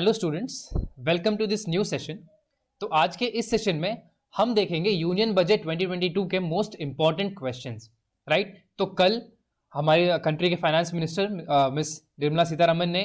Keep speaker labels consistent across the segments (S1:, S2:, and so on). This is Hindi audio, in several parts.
S1: Hello students welcome to this new session तो आज के इस सेशन में हम देखेंगे यूनियन बजट 2022 के मोस्ट इम्पॉर्टेंट क्वेश्चंस राइट तो कल हमारे कंट्री के finance minister miss Nirmala Sitharaman ने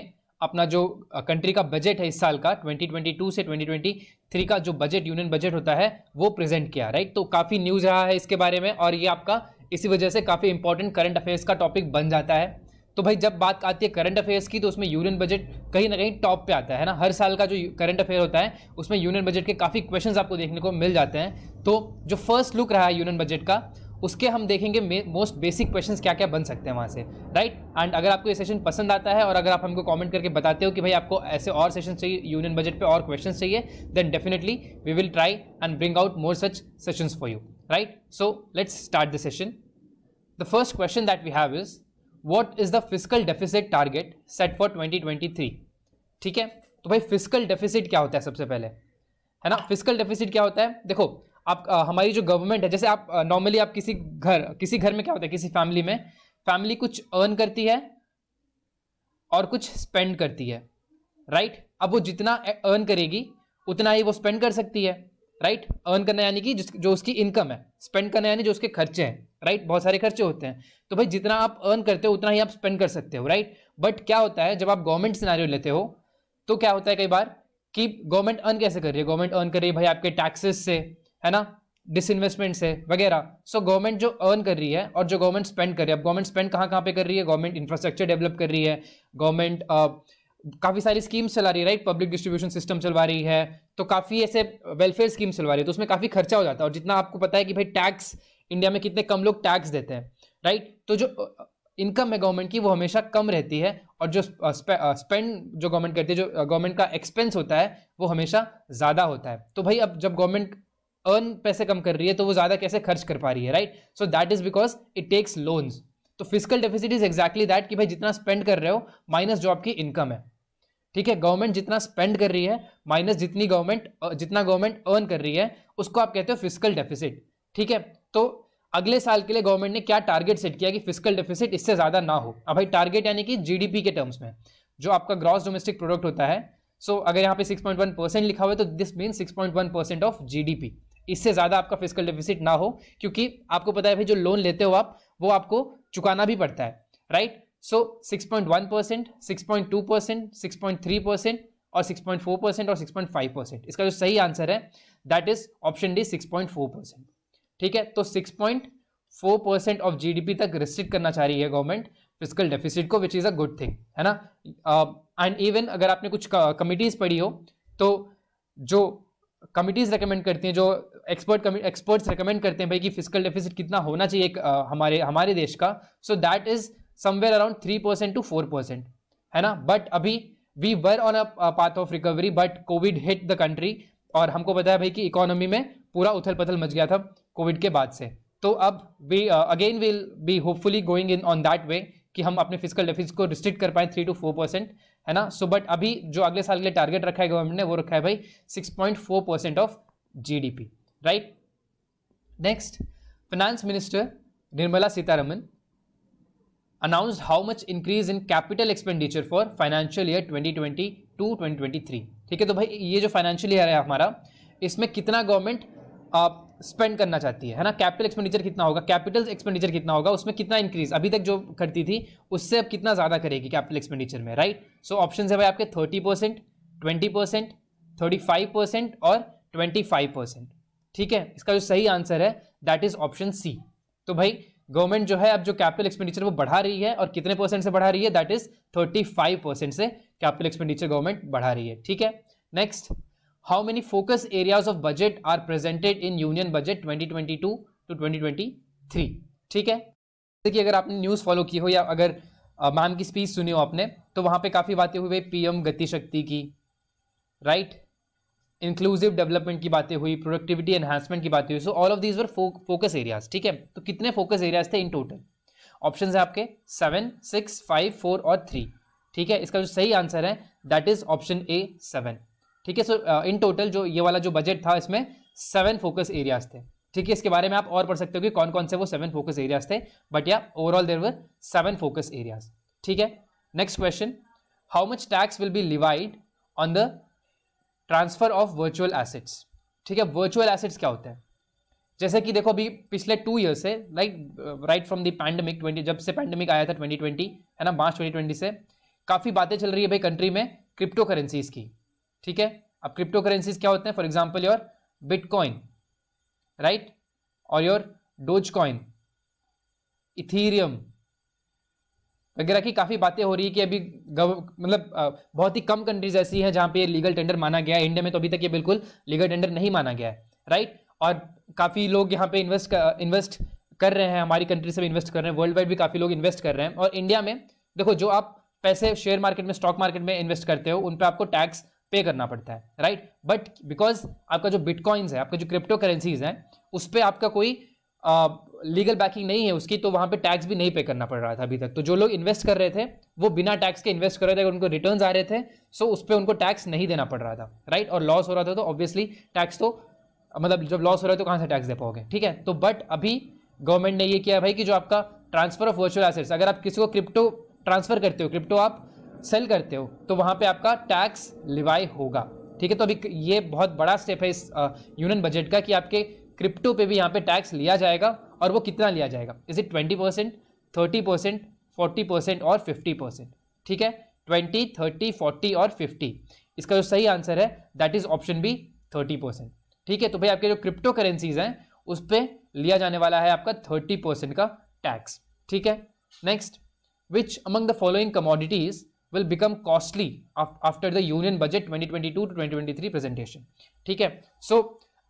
S1: अपना जो कंट्री का बजट है इस साल का 2022 से 2023 का जो बजट यूनियन बजट होता है वो प्रेजेंट किया राइट तो काफ़ी न्यूज़ रहा है इसके बारे में और ये आपका इसी वजह से काफ़ी इंपॉर्टेंट करंट अफेयर्स का टॉपिक बन जाता है तो भाई जब बात आती है करंट अफेयर्स की तो उसमें यूनियन बजट कहीं ना कहीं टॉप पे आता है ना हर साल का जो करंट अफेयर होता है उसमें यूनियन बजट के काफ़ी क्वेश्चंस आपको देखने को मिल जाते हैं तो जो फर्स्ट लुक रहा है यूनियन बजट का उसके हम देखेंगे मोस्ट बेसिक क्वेश्चंस क्या क्या बन सकते हैं वहाँ से राइट एंड अगर आपको ये सेशन पसंद आता है और अगर आप हमको कमेंट करके बताते हो कि भाई आपको ऐसे और सेशन चाहिए यूनियन बजट पे और क्वेश्चंस चाहिए then definitely we will try and bring out more such sessions for you right so let's start the session the first question that we have is what is the fiscal deficit target set for 2023 ठीक है तो भाई फिजिकल डेफिसिट क्या होता है सबसे पहले है ना फिजिकल डेफिसिट क्या होता है देखो आप आ, हमारी जो गवर्नमेंट है जैसे आप नॉर्मली आप किसी घर किसी घर में क्या होता है किसी फैमिली में फैमिली कुछ अर्न करती है और कुछ स्पेंड करती है राइट right? अब वो जितना अर्न करेगी उतना ही वो स्पेंड कर सकती है राइट right? अर्न करना यानी कि जो उसकी इनकम है स्पेंड करना यानी जो उसके खर्चे हैं राइट बहुत सारे खर्चे होते हैं तो भाई जितना आप अर्न करते हो उतना ही आप स्पेंड कर सकते हो राइट बट क्या होता है जब आप गवर्नमेंट सिनारियो लेते हो तो क्या होता है कई बार कि गवर्नमेंट अर्न कैसे कर रही है गवर्नमेंट अर्न कर रही है भाई आपके टैक्सेस से है ना डिसइन्वेस्टमेंट से वगैरह सो गवर्नमेंट जो अर्न कर रही है और जो गवर्नमेंट स्पेंड कर रही है अब गवर्नमेंट स्पेंड कहाँ कहाँ पे कर रही है गवर्नमेंट इंफ्रास्ट्रक्चर डेवलप कर रही है गवर्नमेंट काफ़ी सारी स्कीम्स चला रही है राइट पब्लिक डिस्ट्रीब्यूशन सिस्टम चलवा रही है तो काफ़ी ऐसे वेलफेयर स्कीम चलवा रही है तो उसमें काफ़ी खर्चा हो जाता है और जितना आपको पता है कि भाई टैक्स इंडिया में कितने कम लोग टैक्स देते हैं राइट तो जो इनकम uh, है गवर्नमेंट की वो हमेशा कम रहती है और जो स्पेंड uh, uh, जो गवर्नमेंट करती है जो गवर्नमेंट का एक्सपेंस होता है वो हमेशा ज़्यादा होता है तो भाई अब जब गवर्नमेंट अर्न पैसे कम कर रही है तो वो ज़्यादा कैसे खर्च कर पा रही है right so that is because it takes loans तो fiscal deficit is exactly that कि भाई जितना स्पेंड कर रहे हो माइनस जो आपकी इनकम है ठीक है गवर्नमेंट जितना स्पेंड कर रही है माइनस जितनी गवर्नमेंट जितना गवर्नमेंट अर्न कर रही है उसको आप कहते हो फिजिकल डेफिसिट ठीक है तो अगले साल के लिए गवर्नमेंट ने क्या टारगेट सेट किया कि फिजिकल डेफिसिट इससे ज़्यादा ना हो अब भाई टारगेट यानी कि जीडीपी के टर्म्स में जो आपका ग्रॉस डोमेस्टिक प्रोडक्ट होता है सो so, अगर यहाँ पे 6.1 परसेंट लिखा हुआ है तो this mean 6.1 percent of GDP इससे ज़्यादा आपका फिजिकल डेफिसिट ना हो क्योंकि आपको पता है भाई जो लोन लेते हो आप वो आपको चुकाना भी पड़ता है right so six point one percent six point two percent six point three percent और फोर परसेंट और फाइव परसेंट इसका जो सही आंसर है that is option D four percent ठीक है तो six point four percent of GDP तक रिस्ट्रिक्ट करना चाह रही है गवर्नमेंट फिजिकल डेफिसिट को which is a good thing है ना एंड uh, इवन अगर आपने कुछ कमिटीज़ पढ़ी हो तो जो कमिटीज़ रिकमेंड करती हैं जो एक्सपर्ट एक्सपर्ट्स रिकमेंड करते हैं भाई कि फिजिकल डेफिसिट कितना होना चाहिए एक, uh, हमारे हमारे देश का so that is somewhere around three percent to four percent है ना बट अभी we were on a path of recovery but covid hit the country और हमको पता है भाई कि इकोनॉमी में पूरा उथल पथल मच गया था कोविड के बाद से तो अब we again will be hopefully going in on that way कि हम अपने फिजिकल डेफिसिट को रिस्ट्रिक्ट कर पाए थ्री टू फोर परसेंट है ना सो so, बट अभी जो अगले साल के लिए टारगेट रखा है गवर्नमेंट ने वो रखा है भाई six point four percent of P right next finance minister Nirmala Sitharaman in capital expenditure for financial year twenty twenty two twenty twenty three ठीक है तो भाई ये जो फाइनेंशियल ईयर है हमारा इसमें कितना गवर्नमेंट स्पेंड करना चाहती है है ना कैपिटल एक्सपेंडिचर कितना होगा कैपिटल एक्सपेंडिचर कितना होगा उसमें कितना इंक्रीज अभी तक जो करती थी उससे अब कितना ज़्यादा करेगी कैपिटल एक्सपेंडिचर में राइट सो ऑप्शन है भाई आपके thirty percent twenty percent thirty five percent और ट्वेंटी फाइव परसेंट ठीक है इसका जो सही आंसर है दैट इज ऑप्शन सी तो भाई गवर्नमेंट जो है अब जो कैपिटल एक्सपेंडिचर वो बढ़ा रही है और कितने परसेंट से बढ़ा रही है that is thirty five percent से कैपिटल एक्सपेंडिचर गवर्नमेंट बढ़ा रही है ठीक है next how many focus areas of budget are presented in union budget 2022 to 2023 ठीक है देखिए अगर आपने न्यूज़ फॉलो की हो या अगर मैम की स्पीच सुनी हो आपने तो वहाँ पे काफ़ी बातें हुई पीएम गतिशक्ति की राइट इंक्लूसिव डेवलपमेंट की बातें हुई प्रोडक्टिविटी एनहांसमेंट की बातें हुई so all of these were focus areas ठीक है तो कितने फोकस एरियाज थे इन टोटल ऑप्शन है आपके सेवन सिक्स फाइव फोर और थ्री ठीक है इसका जो सही आंसर है that is option A seven ठीक है सो इन टोटल जो ये वाला जो बजट था इसमें सेवन फोकस एरियाज थे ठीक है इसके बारे में आप और पढ़ सकते हो कि कौन कौन से वो सेवन फोकस एरियाज थे बट या overall there were seven focus areas ठीक है next question how much tax will be levied on the transfer of virtual assets ठीक है वर्चुअल एसेट्स क्या होते हैं जैसे कि देखो अभी पिछले टू ईयर से like right from the pandemic twenty जब से पैंडमिक आया था ट्वेंटी ट्वेंटी है ना मार्च ट्वेंटी ट्वेंटी से काफ़ी बातें चल रही है भाई कंट्री में क्रिप्टो करेंसीज की ठीक है अब क्रिप्टो करेंसीज क्या होते हैं for example your bitcoin right और योर डोज कॉइन इथीरियम वगैरह की काफ़ी बातें हो रही है कि अभी मतलब बहुत ही कम कंट्रीज ऐसी हैं जहाँ पे ये लीगल टेंडर माना गया है इंडिया में तो अभी तक ये बिल्कुल लीगल टेंडर नहीं माना गया है राइट और काफ़ी लोग यहाँ पे इन्वेस्ट इन्वेस्ट कर रहे हैं हमारी कंट्री से भी इन्वेस्ट कर रहे हैं वर्ल्ड वाइड भी काफ़ी लोग इन्वेस्ट कर रहे हैं और इंडिया में देखो जो आप पैसे शेयर मार्केट में स्टॉक मार्केट में इन्वेस्ट करते हो उन पर आपको टैक्स पे करना पड़ता है राइट बट बिकॉज आपका जो बिटकॉइंस है आपका जो क्रिप्टो करेंसीज हैं उस पर आपका कोई लीगल बैकिंग नहीं है उसकी तो वहाँ पे टैक्स भी नहीं पे करना पड़ रहा था अभी तक तो जो लोग इन्वेस्ट कर रहे थे वो बिना टैक्स के इन्वेस्ट कर रहे थे अगर उनको रिटर्न आ रहे थे सो उस पर उनको टैक्स नहीं देना पड़ रहा था राइट और लॉस हो रहा था तो ऑब्वियसली टैक्स तो मतलब जब लॉस हो रहा है तो कहाँ से टैक्स दे पाओगे ठीक है तो बट अभी गवर्नमेंट ने ये किया भाई कि जो आपका ट्रांसफर ऑफ वर्चुअल एसेट्स अगर आप किसी को क्रिप्टो ट्रांसफर करते हो क्रिप्टो आप सेल करते हो तो वहाँ पे आपका टैक्स लिवाई होगा ठीक है तो अभी ये बहुत बड़ा स्टेप है इस यूनियन बजट का कि आपके क्रिप्टो पे भी यहाँ पे टैक्स लिया जाएगा और वो कितना लिया जाएगा is it twenty percent thirty percent forty percent और फिफ्टी परसेंट ठीक है ट्वेंटी थर्टी फोर्टी और फिफ्टी इसका जो सही आंसर है that is option B thirty percent ठीक है तो भाई आपके जो क्रिप्टो करेंसीज हैं उस पर लिया जाने वाला है आपका थर्टी परसेंट का टैक्स ठीक है next which among the following commodities will become costly after the union budget 2022 to 2023 presentation ठीक है so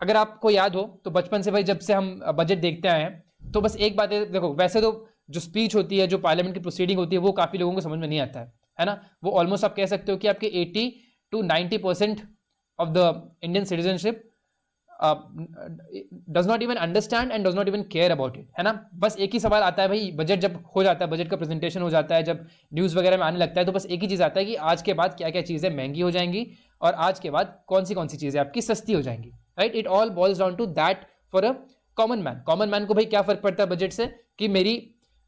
S1: अगर आपको याद हो तो बचपन से भाई जब से हम बजट देखते आए हैं तो बस एक बात है देखो वैसे तो जो स्पीच होती है जो पार्लियामेंट की प्रोसीडिंग होती है वो काफ़ी लोगों को समझ में नहीं आता है है ना वो ऑलमोस्ट आप कह सकते हो कि आपके 80 to 90 percent of the Indian citizenship does not even understand and does not even care about it है ना बस एक ही सवाल आता है भाई बजट जब हो जाता है बजट का प्रेजेंटेशन हो जाता है जब न्यूज़ वगैरह में आने लगता है तो बस एक ही चीज़ आता है कि आज के बाद क्या क्या चीज़ें महंगी हो जाएंगी और आज के बाद कौन सी कौन सी चीज़ें आपकी सस्ती हो जाएंगी right it all boils down to that for a common man common man को भाई क्या फ़र्क पड़ता है बजट से कि मेरी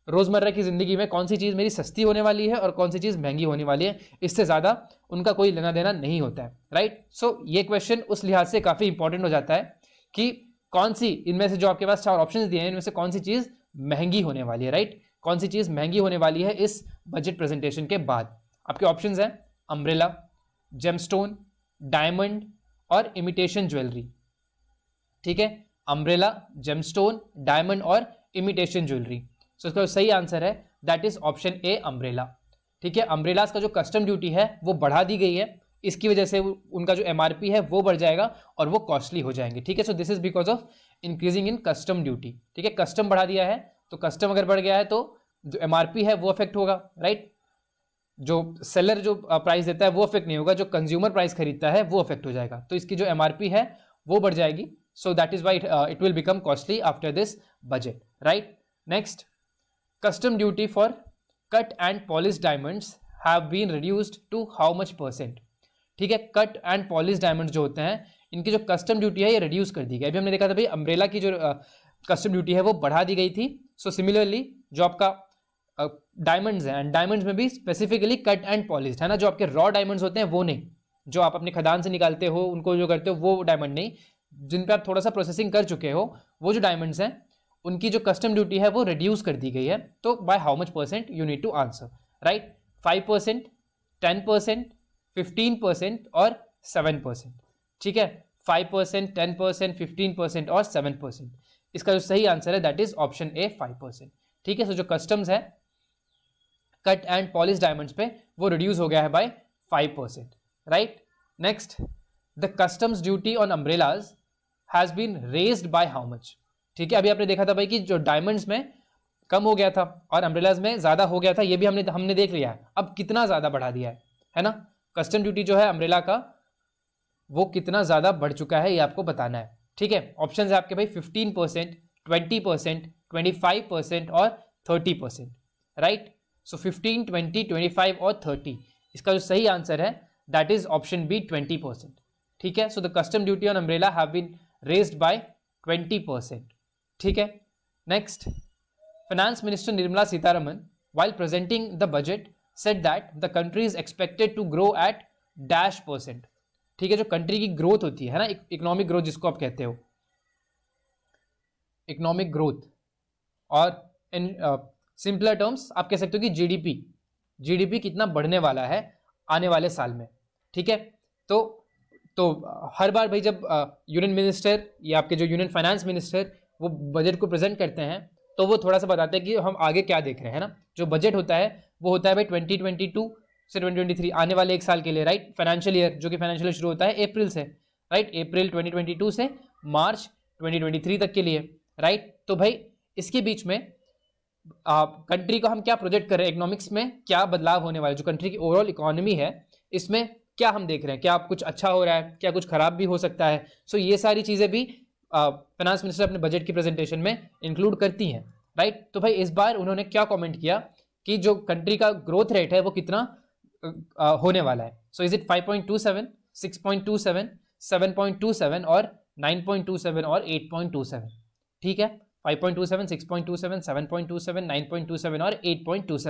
S1: रोज़मर्रा की ज़िंदगी में कौन सी चीज़ मेरी सस्ती होने वाली है और कौन सी चीज़ महंगी होने वाली है इससे ज़्यादा उनका कोई लेना देना नहीं होता है राइट सो so, ये क्वेश्चन उस लिहाज से काफ़ी इंपॉर्टेंट हो जाता है कि कौन सी इनमें से जो आपके पास चार ऑप्शन दिए हैं इनमें से कौन सी चीज़ महंगी होने वाली है राइट कौन सी चीज़ महंगी होने वाली है इस बजट प्रेजेंटेशन के बाद आपके ऑप्शन हैं अम्ब्रेला जेमस्टोन डायमंड और इमिटेशन ज्वेलरी ठीक है अम्ब्रेला जेमस्टोन डायमंड और इमिटेशन ज्वेलरी सो इसका सही आंसर है that is option A umbrella ठीक है अम्ब्रेलाज का जो कस्टम ड्यूटी है वो बढ़ा दी गई है इसकी वजह से उनका जो एम है वो बढ़ जाएगा और वो कॉस्टली हो जाएंगे ठीक है so this is because of increasing in custom duty ठीक है कस्टम बढ़ा दिया है तो कस्टम अगर बढ़ गया है तो जो एम है वो अफेक्ट होगा राइट जो सेलर जो प्राइस देता है वो अफेक्ट नहीं होगा जो कंज्यूमर प्राइस खरीदता है वो अफेक्ट हो जाएगा तो इसकी जो एम है वो बढ़ जाएगी so that is why it will become costly after this budget right next custom duty for cut and polish diamonds have been reduced to how much percent ठीक है कट एंड पॉलिश डायमंड जो होते हैं इनकी जो कस्टम ड्यूटी है ये रिड्यूस कर दी गई अभी हमने देखा था भाई अम्ब्रेला की जो कस्टम uh, ड्यूटी है वो बढ़ा दी गई थी सो so, सिमिलरली जो आपका डायमंड्स uh, हैं एंड डायमंड्स में भी स्पेसिफिकली कट एंड पॉलिश है ना जो आपके रॉ डायमंड्स होते हैं वो नहीं जो आप अपने खदान से निकालते हो उनको जो करते हो वो डायमंड नहीं जिन पर आप थोड़ा सा प्रोसेसिंग कर चुके हो वो जो डायमंड्स हैं उनकी जो कस्टम ड्यूटी है वो रिड्यूस कर दी गई है तो by how much percent you need to answer right five percent ten percent fifteen percent और सेवन परसेंट ठीक है five percent ten percent fifteen percent और सेवन परसेंट इसका जो सही आंसर है that is option A five percent ठीक है सो जो कस्टम्स है कट एंड पॉलिश डायमंड्स पे वो रिड्यूस हो गया है by five percent right next the customs duty on umbrellas has been raised by how much ठीक है अभी आपने देखा था भाई कि जो डायमंड्स में कम हो गया था और अम्ब्रेलाज में ज़्यादा हो गया था ये भी हमने हमने देख लिया है अब कितना ज़्यादा बढ़ा दिया है है ना कस्टम ड्यूटी जो है अम्ब्रेला का वो कितना ज़्यादा बढ़ चुका है ये आपको बताना है ठीक है ऑप्शन है आपके भाई fifteen percent twenty percent twenty five percent और thirty percent right so fifteen twenty twenty five और थर्टी इसका जो सही आंसर है that is option B twenty percent ठीक है so the custom duty on umbrella have been raised by twenty percent ठीक है next finance minister Nirmala Sitharaman while presenting the budget said that the country is expected to grow at dash percent ठीक है जो कंट्री की ग्रोथ होती है ना इकोनॉमिक e- ग्रोथ जिसको आप कहते हो इकोनॉमिक ग्रोथ और इन सिंपलर टर्म्स आप कह सकते हो कि जीडीपी जीडीपी कितना बढ़ने वाला है आने वाले साल में ठीक है तो तो हर बार भाई जब यूनियन मिनिस्टर या आपके जो यूनियन फाइनेंस मिनिस्टर वो बजट को प्रेजेंट करते हैं तो वो थोड़ा सा बताते हैं कि हम आगे क्या देख रहे हैं ना जो बजट होता है वो होता है भाई ट्वेंटी ट्वेंटी टू से ट्वेंटी ट्वेंटी थ्री आने वाले एक साल के लिए राइट फाइनेंशियल ईयर जो कि फाइनेंशियल शुरू होता है अप्रैल से right April twenty twenty two से मार्च ट्वेंटी ट्वेंटी थ्री तक के लिए राइट तो भाई इसके बीच में आप कंट्री को हम क्या प्रोजेक्ट कर रहे हैं इकोनॉमिक्स में क्या बदलाव होने वाला जो कंट्री की ओवरऑल इकोनॉमी है इसमें क्या हम देख रहे हैं क्या कुछ अच्छा हो रहा है क्या कुछ खराब भी हो सकता है सो so, ये सारी चीज़ें भी फाइनेंस मिनिस्टर अपने बजट की प्रेजेंटेशन में इंक्लूड करती हैं राइट तो भाई इस बार उन्होंने क्या कमेंट किया कि जो कंट्री का ग्रोथ रेट है वो कितना आ, होने वाला है सो इज इट 5.27 6.27 7.27 और 9.27 और 8.27 ठीक है 5.27 6.27 7.27 9.27 और 8.27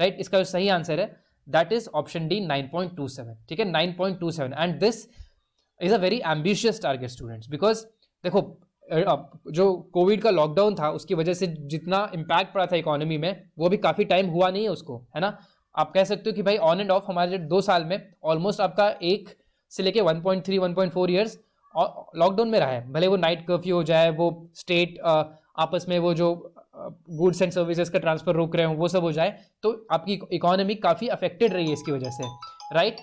S1: राइट इसका जो सही आंसर है दैट इज ऑप्शन डी 9.27 ठीक है 9.27 and this is a very ambitious target students because देखो जो कोविड का लॉकडाउन था उसकी वजह से जितना इम्पैक्ट पड़ा था इकोनॉमी में वो भी काफ़ी टाइम हुआ नहीं है उसको है ना आप कह सकते हो कि भाई ऑन एंड ऑफ हमारे दो साल में ऑलमोस्ट आपका एक से लेके 1.3 1.4 ईयर्स लॉकडाउन में रहा है भले वो नाइट कर्फ्यू हो जाए वो स्टेट आपस में वो जो गुड्स एंड सर्विसेज का ट्रांसफर रोक रहे हो वो सब हो जाए तो आपकी इकोनॉमी काफ़ी अफेक्टेड रही है इसकी वजह से राइट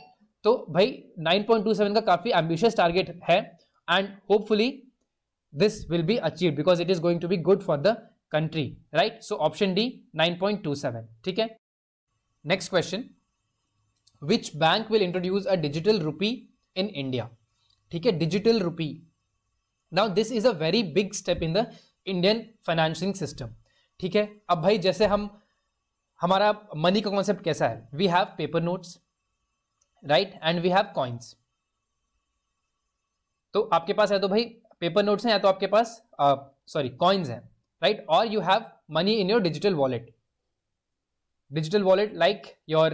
S1: तो भाई 9.27 का काफ़ी एम्बिशियस टारगेट है and hopefully this will be achieved because it is going to be good for the country, right? So option D 9.27, ठीक है? Next question, which bank will introduce a digital rupee in India? ठीक है, digital rupee. Now this is a very big step in the Indian financing system. ठीक है, अब भाई जैसे हम हमारा मनी का कॉन्सेप्ट कैसा है? We have paper notes, right? And we have coins. तो आपके पास है तो भाई पेपर नोट्स हैं या तो आपके पास सॉरी कॉइन्स हैं राइट और you have money in your digital wallet digital wallet like your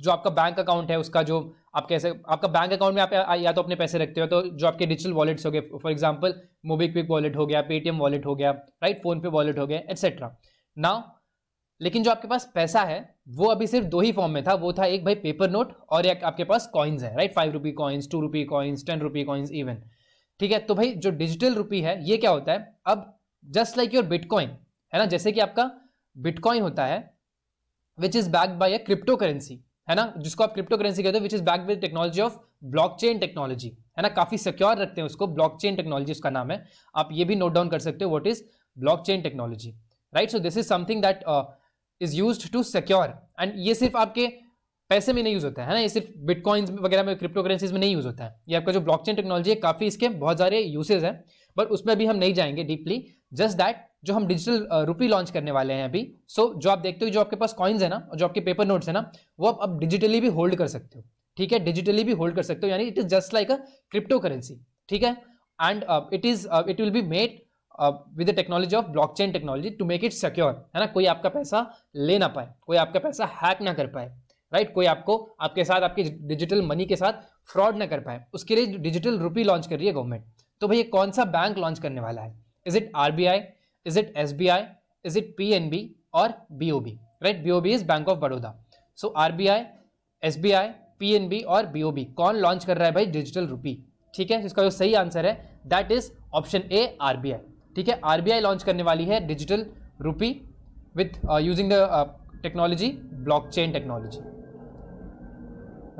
S1: जो आपका बैंक अकाउंट है उसका जो आप कैसे आपका बैंक अकाउंट में आप या तो अपने पैसे रखते हो तो जो आपके डिजिटल वॉलेट्स हो गए फॉर एग्जाम्पल मोबीक्विक वॉलेट हो गया पेटीएम वॉलेट हो गया राइट फोन पे वॉलेट हो गया एट्सेट्रा नाउ लेकिन जो आपके पास पैसा है वो अभी सिर्फ दो ही फॉर्म में था वो था एक भाई पेपर नोट और एक आपके पास कॉइन्स है right five rupee coins two rupee coins ten rupee coins even ठीक है तो भाई जो डिजिटल रुपी है ये क्या होता है अब जस्ट लाइक योर बिटकॉइन है ना जैसे कि आपका बिटकॉइन होता है which is backed by a crypto currency है ना जिसको आप क्रिप्टो करेंसी कहते हो which is back with technology of blockchain technology है ना काफी सिक्योर रखते हैं उसको ब्लॉकचेन टेक्नोलॉजी उसका नाम है आप ये भी नोट डाउन कर सकते हो what is blockchain technology right so this is something that is use to secure and ये सिर्फ आपके पैसे में नहीं यूज होता है ना ये सिर्फ बिटकॉइंस वगैरह में क्रिप्टो करेंसीज में नहीं यूज होता है ये आपका जो ब्लॉकचेन टेक्नोलॉजी है काफी इसके बहुत सारे यूसेज हैं बट उसमें अभी हम नहीं जाएंगे डीपली जस्ट दैट जो हम डिजिटल रूपी लॉन्च करने वाले हैं अभी सो so, जो आप देखते हो जो आपके पास कॉइन्स है ना जो आपके पेपर नोट्स है ना वो आप अब डिजिटली भी होल्ड कर सकते हो ठीक है डिजिटली भी होल्ड कर सकते हो यानी it is just like a crypto currency ठीक है and it is it will be made with the technology of blockchain technology to make it secure है ना कोई आपका पैसा ले ना पाए कोई आपका पैसा हैक ना कर पाए राइट कोई आपको आपके साथ आपके डिजिटल मनी के साथ फ्रॉड ना कर पाए उसके लिए डिजिटल रुपी लॉन्च कर रही है गवर्नमेंट तो ये कौन सा बैंक लॉन्च करने वाला है is it R B I is it S B I is it P N B और B O B right B O B is bank of Baroda so R B I S B I P N B और बी ओ बी कौन लॉन्च कर रहा है भाई डिजिटल रुपी ठीक है इसका जो सही आंसर है that is option A R B I ठीक है आर बी आई लॉन्च करने वाली है digital rupee with using the technology block chain technology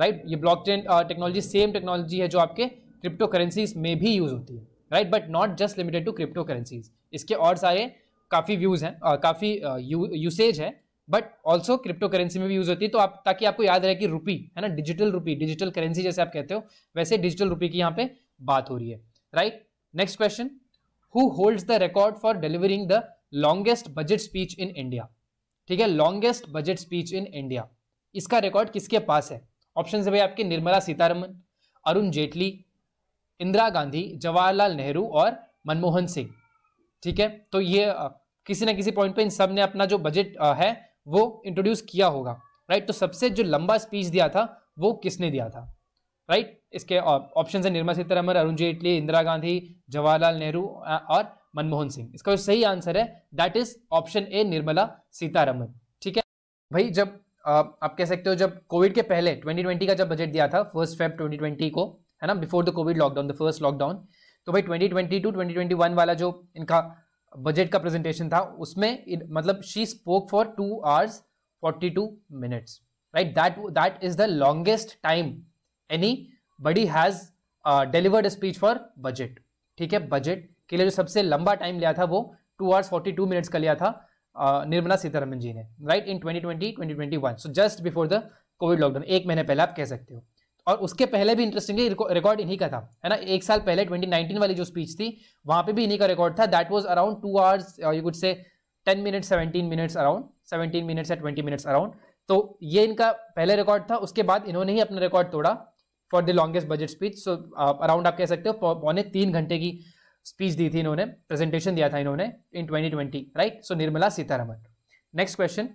S1: right ये block chain technology same technology है जो आपके क्रिप्टो करेंसीज में भी यूज़ होती है right but not just limited to crypto currencies इसके और सारे काफ़ी व्यूज़ हैं और काफ़ी यूसेज है बट ऑल्सो क्रिप्टो करेंसी में भी यूज होती है तो आप ताकि आपको याद रहे कि रुपी है ना डिजिटल रुपी डिजिटल करेंसी जैसे आप कहते हो वैसे डिजिटल रुपी की यहाँ पे बात हो रही है right next question who holds the record for delivering the longest budget speech in India ठीक है longest budget speech in India इसका रिकॉर्ड किसके पास है ऑप्शन है भाई आपके निर्मला सीतारमन अरुण जेटली इंदिरा गांधी जवाहरलाल नेहरू और मनमोहन सिंह ठीक है तो ये किसी ना किसी पॉइंट पे इन सब ने अपना जो बजट है वो इंट्रोड्यूस किया होगा राइट तो सबसे जो लंबा स्पीच दिया था वो किसने दिया था राइट इसके ऑप्शन है निर्मला सीतारमन अरुण जेटली इंदिरा गांधी जवाहरलाल नेहरू और मनमोहन सिंह इसका जो सही आंसर है that is option A Nirmala Sitharaman ठीक है भाई जब आप कह सकते हो जब कोविड के पहले 2020 का जब बजट दिया था फर्स्ट फेब 2020 को है ना before the Covid lockdown the first lockdown तो भाई 2020 टू ट्वेंटी वाला जो इनका बजट का प्रेजेंटेशन था उसमें मतलब she spoke for two hours forty two minutes right that that is the longest time anybody has delivered speech for budget ठीक है बजट के लिए जो सबसे लंबा टाइम लिया था वो two hours forty two minutes का लिया था निर्मला सीतारमन जी ने right in 2020 2021 so just before the Covid lockdown एक महीने पहले आप कह सकते हो और उसके पहले भी इंटरेस्टिंग रिकॉर्ड इन्हीं का था है ना एक साल पहले 2019 वाली जो स्पीच थी वहां पे भी इन्हीं का रिकॉर्ड था that was around two hours you could say ten minutes seventeen minutes around seventeen minutes या ट्वेंटी मिनट्स अराउंड तो ये इनका पहले रिकॉर्ड था उसके बाद इन्होंने ही अपना रिकॉर्ड तोड़ा for the longest budget speech so around आप कह सकते हो पौने तीन घंटे की स्पीच दी थी इन्होंने प्रेजेंटेशन दिया था इन्होंने in 2020 right so Nirmala Sitharaman next question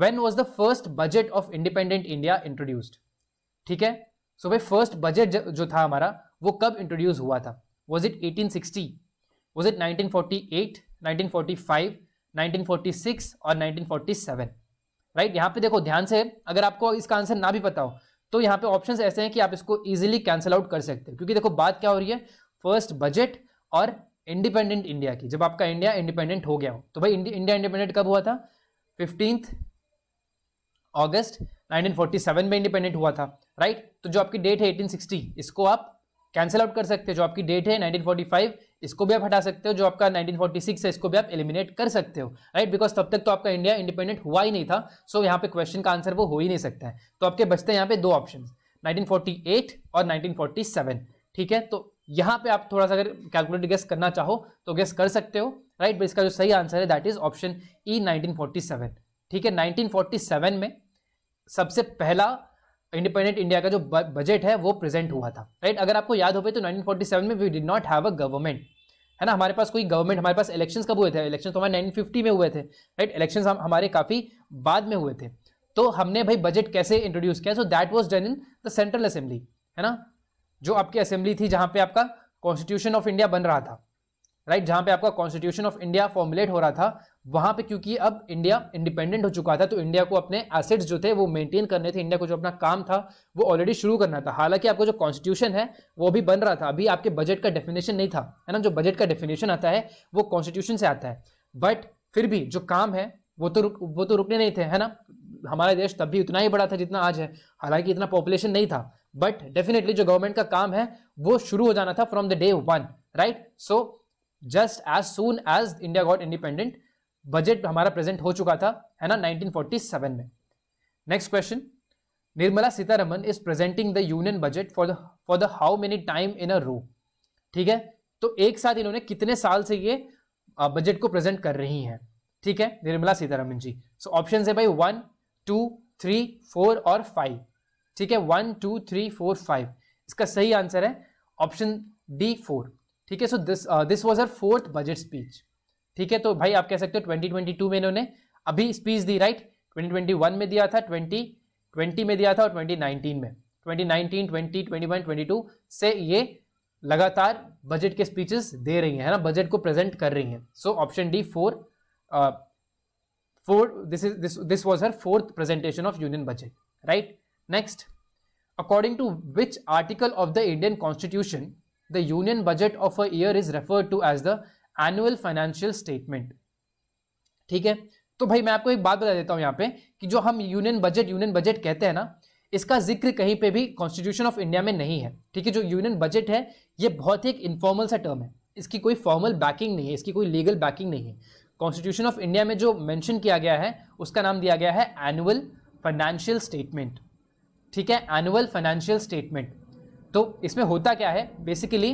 S1: when was the first budget of independent India introduced ठीक है सो भाई फर्स्ट बजट जो था हमारा वो कब इंट्रोड्यूस हुआ था वॉज इट 1860 वॉज इट 1948 1945 1946 और 1947 राइट यहाँ पे देखो ध्यान से अगर आपको इसका आंसर ना भी पता हो तो यहाँ पे ऑप्शंस ऐसे हैं कि आप इसको इजीली कैंसिल आउट कर सकते हो क्योंकि देखो बात क्या हो रही है फर्स्ट बजट और इंडिपेंडेंट इंडिया की जब आपका इंडिया इंडिपेंडेंट हो गया हो तो भाई इंडिया इंडिपेंडेंट कब हुआ था फिफ्टींथ ऑगस्ट 1947 में इंडिपेंडेंट हुआ था राइट तो जो आपकी डेट है 1860 इसको आप कैंसिल आउट कर सकते हो जो आपकी डेट है 1945 इसको भी आप हटा सकते हो जो आपका 1946 है इसको भी आप एलिमिनेट कर सकते हो राइट बिकॉज तब तक तो आपका इंडिया इंडिपेंडेंट हुआ ही नहीं था सो so यहाँ पे क्वेश्चन का आंसर वो हो ही नहीं सकता है तो आपके बचते हैं यहाँ पे दो ऑप्शन 1948 और 1947 ठीक है तो यहां पे आप थोड़ा सा अगर कैलकुलेट गेस करना चाहो तो गेस कर सकते हो राइट इसका जो सही आंसर है दैट इज ऑप्शन ई 1947 ठीक है 1947 में सबसे पहला इंडिपेंडेंट इंडिया का जो बजट है वो प्रेजेंट हुआ था राइट अगर आपको याद हो पे तो 1947 में we did not have a government है ना हमारे पास कोई गवर्नमेंट हमारे पास इलेक्शन कब हुए थे इलेक्शन तो हमारे नाइनटीन में हुए थे राइट इलेक्शन हम, हमारे काफ़ी बाद में हुए थे तो हमने भाई बजट कैसे इंट्रोड्यूस किया so that was done in the central assembly है ना जो आपकी असेंबली थी जहां पे आपका कॉन्स्टिट्यूशन ऑफ इंडिया बन रहा था राइट right, जहां पे आपका कॉन्स्टिट्यूशन ऑफ इंडिया फॉर्मुलेट हो रहा था वहां पे क्योंकि अब इंडिया इंडिपेंडेंट हो चुका था तो इंडिया को अपने एसेट्स जो थे वो मेंटेन करने थे इंडिया को जो अपना काम था वो ऑलरेडी शुरू करना था हालांकि आपका जो कॉन्स्टिट्यूशन है वो भी बन रहा था अभी आपके बजट का डेफिनेशन नहीं था है ना जो बजट का डेफिनेशन आता है वो कॉन्स्टिट्यूशन से आता है बट फिर भी जो काम है वो तो रुक वो तो रुकने नहीं थे है ना हमारा देश तब भी उतना ही बड़ा था जितना आज है हालांकि इतना पॉपुलेशन नहीं था बट डेफिनेटली जो गवर्नमेंट का काम है वो शुरू हो जाना था from the day one right so just as soon as India got independent budget हमारा प्रेजेंट हो चुका था है ना 1947 में next question Nirmala Sitharaman is presenting the union budget for the for the how many time in a row ठीक है तो एक साथ इन्होंने कितने साल से ये बजट को प्रेजेंट कर रही हैं ठीक है निर्मला सीतारमन जी सो ऑप्शन है भाई वन टू थ्री फोर और फाइव ठीक है one two three four five इसका सही आंसर है ऑप्शन डी फोर ठीक है so this this was her fourth budget speech ठीक है तो भाई आप कह सकते हो ट्वेंटी ट्वेंटी टू में इन्होंने अभी स्पीच दी राइट ट्वेंटी ट्वेंटी वन में दिया था ट्वेंटी ट्वेंटी में दिया था और ट्वेंटी नाइनटीन में twenty nineteen twenty twenty one twenty two से ये लगातार बजट के स्पीचेस दे रही हैं है ना बजट को प्रेजेंट कर रही हैं so option D four four this is this was her fourth presentation of union budget right next according to which article of the Indian constitution the union budget of a year is referred to as the annual financial statement ठीक है तो भाई मैं आपको एक बात बता देता हूँ यहाँ पे कि जो हम यूनियन बजट यूनियन बजट कहते हैं ना इसका जिक्र कहीं पे भी कॉन्स्टिट्यूशन ऑफ इंडिया में नहीं है ठीक है जो यूनियन बजट है ये बहुत ही एक इनफॉर्मल सा टर्म है इसकी कोई फॉर्मल बैकिंग नहीं है इसकी कोई लीगल बैकिंग नहीं है कॉन्स्टिट्यूशन ऑफ इंडिया में जो मेंशन किया गया है उसका नाम दिया गया है एनुअल फाइनेंशियल स्टेटमेंट ठीक है एनुअल फाइनेंशियल स्टेटमेंट तो इसमें होता क्या है बेसिकली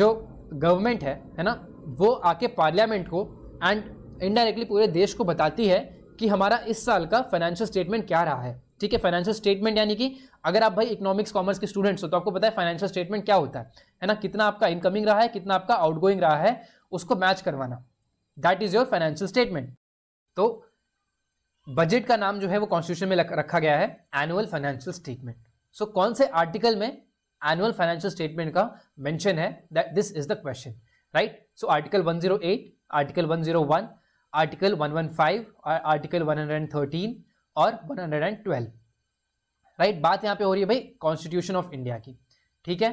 S1: जो गवर्नमेंट है है ना वो आके पार्लियामेंट को एंड इनडायरेक्टली पूरे देश को बताती है कि हमारा इस साल का फाइनेंशियल स्टेटमेंट क्या रहा है ठीक है फाइनेंशियल स्टेटमेंट यानी कि अगर आप भाई इकोनॉमिक्स कॉमर्स के स्टूडेंट्स हो तो आपको पता है फाइनेंशियल स्टेटमेंट क्या होता है है ना कितना आपका इनकमिंग रहा है कितना आपका आउटगोइंग रहा है उसको मैच करवाना that is your financial statement तो बजट का नाम जो है वो कॉन्स्टिट्यूशन में रखा गया है एनुअल फाइनेंशियल स्टेटमेंट सो कौन से आर्टिकल में एनुअल फाइनेंशियल स्टेटमेंट का मेंशन है that this is the question right so article 108 article 101 article 115 और आर्टिकल 113 और 112 राइट right? बात यहां पे हो रही है भाई कॉन्स्टिट्यूशन ऑफ इंडिया की ठीक है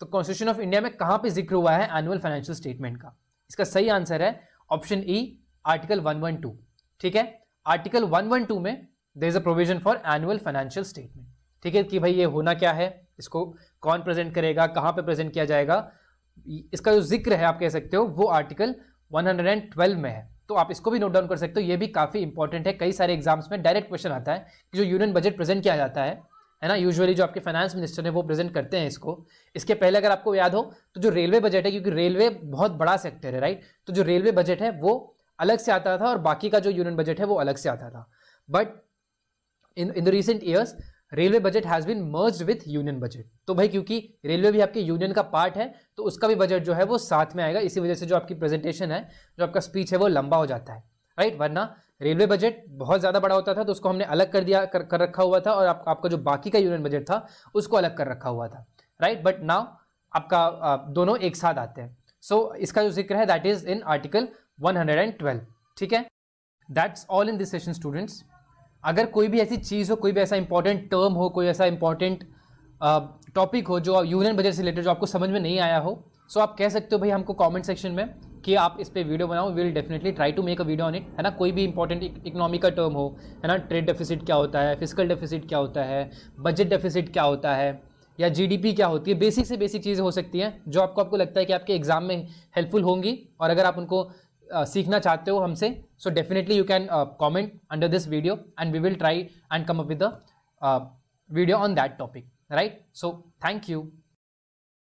S1: तो कॉन्स्टिट्यूशन ऑफ इंडिया में कहां पे जिक्र हुआ है एनुअल फाइनेंशियल स्टेटमेंट का इसका सही आंसर है ऑप्शन ई आर्टिकल 112 ठीक है आर्टिकल 112 में there is a provision for annual financial statement ठीक है कि भाई ये होना क्या है इसको कौन प्रेजेंट करेगा कहाँ पे प्रेजेंट किया जाएगा इसका जो जिक्र है आप कह सकते हो वो आर्टिकल 112 में है तो आप इसको भी नोट डाउन कर सकते हो ये भी काफ़ी इंपॉर्टेंट है कई सारे एग्जाम्स में डायरेक्ट क्वेश्चन आता है कि जो यूनियन बजट प्रेजेंट किया जाता है है ना यूजुअली जो आपके फाइनेंस मिनिस्टर हैं वो प्रेजेंट करते हैं इसको इसके पहले अगर आपको याद हो तो जो रेलवे बजट है क्योंकि रेलवे बहुत बड़ा सेक्टर है राइट तो जो रेलवे बजट है वो अलग से आता था और बाकी का जो यूनियन बजट है वो अलग से आता था but in in the recent years railway budget has been merge with union budget तो भाई क्योंकि रेलवे भी आपके यूनियन का पार्ट है तो उसका भी बजट जो है वो साथ में आएगा इसी वजह से जो आपकी प्रेजेंटेशन है जो आपका स्पीच है वो लंबा हो जाता है राइट right? वरना रेलवे बजट बहुत ज़्यादा बड़ा होता था तो उसको हमने अलग कर दिया कर, कर रखा हुआ था और आप, आपका जो बाकी का यूनियन बजट था उसको अलग कर रखा हुआ था राइट बट नाउ आपका आप दोनों एक साथ आते हैं सो so, इसका जो जिक्र है दैट इज इन आर्टिकल 112 ठीक है that's all in this session students अगर कोई भी ऐसी चीज़ हो कोई भी ऐसा इंपॉर्टेंट टर्म हो कोई ऐसा इंपॉर्टेंट टॉपिक हो जो यूनियन बजट से रिलेटेड जो आपको समझ में नहीं आया हो सो so आप कह सकते हो भाई हमको कमेंट सेक्शन में कि आप इस पर वीडियो बनाओ will definitely try to make a video on it है ना कोई भी इंपॉर्टेंट इकोनॉमी का टर्म हो है ना ट्रेड डेफिसिट क्या होता है फिजिकल डेफिसिट क्या होता है बजट डेफिसिट क्या होता है या जीडीपी क्या होती है बेसिक से बेसिक चीज़ें हो सकती हैं जो आपको आपको लगता है कि आपके एग्जाम में हेल्पफुल होंगी और अगर आप उनको सीखना चाहते हो हमसे so definitely you can comment under this video and we will try and come up with video on that topic right so thank you